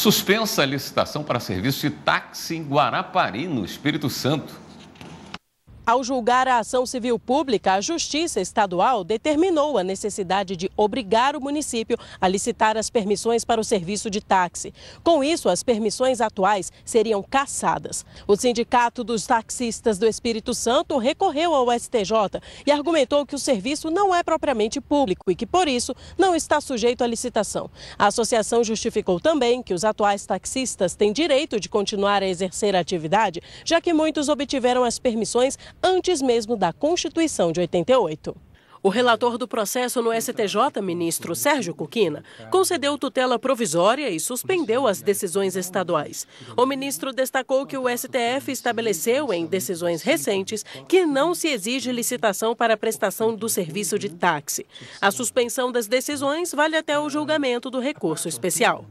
Suspensa a licitação para serviço de táxi em Guarapari, no Espírito Santo. Ao julgar a ação civil pública, a Justiça Estadual determinou a necessidade de obrigar o município a licitar as permissões para o serviço de táxi. Com isso, as permissões atuais seriam cassadas. O Sindicato dos Taxistas do Espírito Santo recorreu ao STJ e argumentou que o serviço não é propriamente público e que, por isso, não está sujeito à licitação. A associação justificou também que os atuais taxistas têm direito de continuar a exercer a atividade, já que muitos obtiveram as permissões antes mesmo da Constituição de 88. O relator do processo no STJ, ministro Sérgio Cuquina, concedeu tutela provisória e suspendeu as decisões estaduais. O ministro destacou que o STF estabeleceu em decisões recentes que não se exige licitação para a prestação do serviço de táxi. A suspensão das decisões vale até o julgamento do recurso especial.